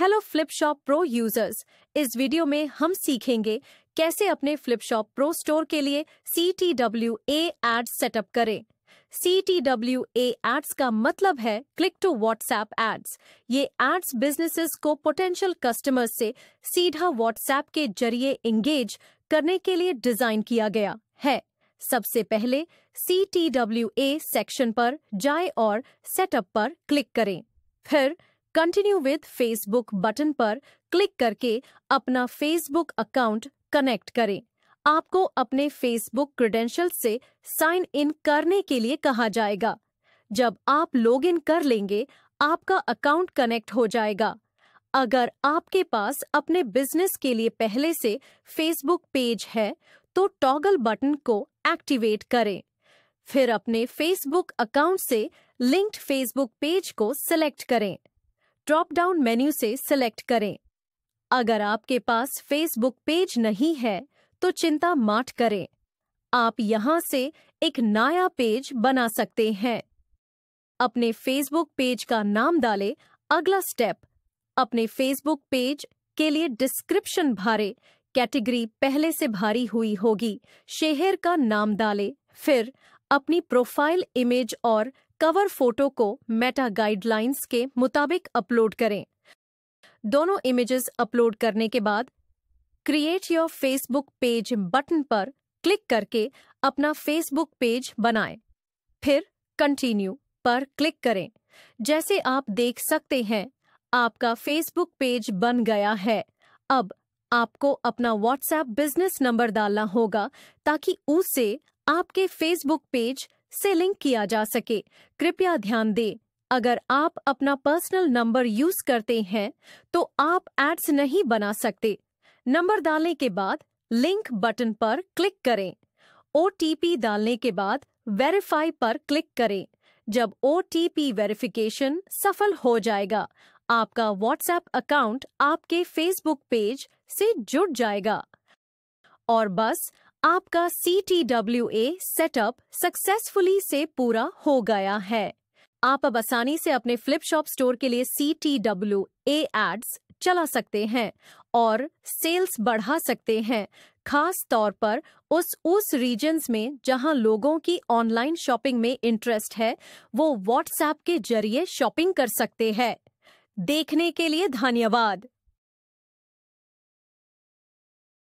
hello Flipshop pro users इस video में हम सीखेंगे कैसे अपने फ्लिपशॉप प्रो स्टोर के लिए C T W A ad setup करें C T W A ads का मतलब है क्लिक टू व्हाट्सएप एड्स ये एड्स बिजनेसेस को पोटेंशियल कस्टमर्स से सीधा व्हाट्सएप के जरिए इंगेज करने के लिए डिजाइन किया गया है सबसे पहले C T W A section पर जाए और सेटअप पर क्लिक करें फिर कंटिन्यू विद फेसबुक बटन पर क्लिक करके अपना फेसबुक अकाउंट कनेक्ट करें आपको अपने फेसबुक क्रेडेंशियल से साइन इन करने के लिए कहा जाएगा जब आप लॉग इन कर लेंगे आपका अकाउंट कनेक्ट हो जाएगा अगर आपके पास अपने बिजनेस के लिए पहले से फेसबुक पेज है तो टॉगल बटन को एक्टिवेट करें फिर अपने फेसबुक अकाउंट से लिंक्ड फेसबुक पेज को सिलेक्ट करें ड्रॉप डाउन मेन्यू से सिलेक्ट करें अगर आपके पास फेसबुक पेज नहीं है तो चिंता माट करें आप यहां से एक नया पेज बना सकते हैं अपने फेसबुक पेज का नाम डालें अगला स्टेप अपने फेसबुक पेज के लिए डिस्क्रिप्शन भरे कैटेगरी पहले से भारी हुई होगी शहर का नाम डालें फिर अपनी प्रोफाइल इमेज और कवर फोटो को मेटा गाइडलाइंस के मुताबिक अपलोड करें दोनों इमेजेस अपलोड करने के बाद create your Facebook page button पर क्लिक करके अपना फेसबुक पेज बनाएं फिर कंटिन्यू पर क्लिक करें जैसे आप देख सकते हैं आपका फेसबुक पेज बन गया है अब आपको अपना व्हाट्सएप बिजनेस नंबर डालना होगा ताकि उससे आपके फेसबुक पेज से लिंक किया जा सके कृपया ध्यान दें अगर आप अपना पर्सनल नंबर यूज करते हैं तो आप एड्स नहीं बना सकते नंबर डालने के बाद लिंक बटन पर क्लिक करें ओ डालने के बाद वेरीफाई पर क्लिक करें जब ओ वेरिफिकेशन सफल हो जाएगा आपका व्हाट्सएप अकाउंट आपके फेसबुक पेज से जुड़ जाएगा और बस आपका C T W A setup successfully से पूरा हो गया है आप अब आसानी से अपने फ्लिप शॉप स्टोर के लिए C T W A ads चला सकते हैं और सेल्स बढ़ा सकते हैं खास तौर पर उस उस रीजन्स में जहां लोगों की ऑनलाइन शॉपिंग में इंटरेस्ट है वो व्हाट्सएप के जरिए शॉपिंग कर सकते हैं देखने के लिए धन्यवाद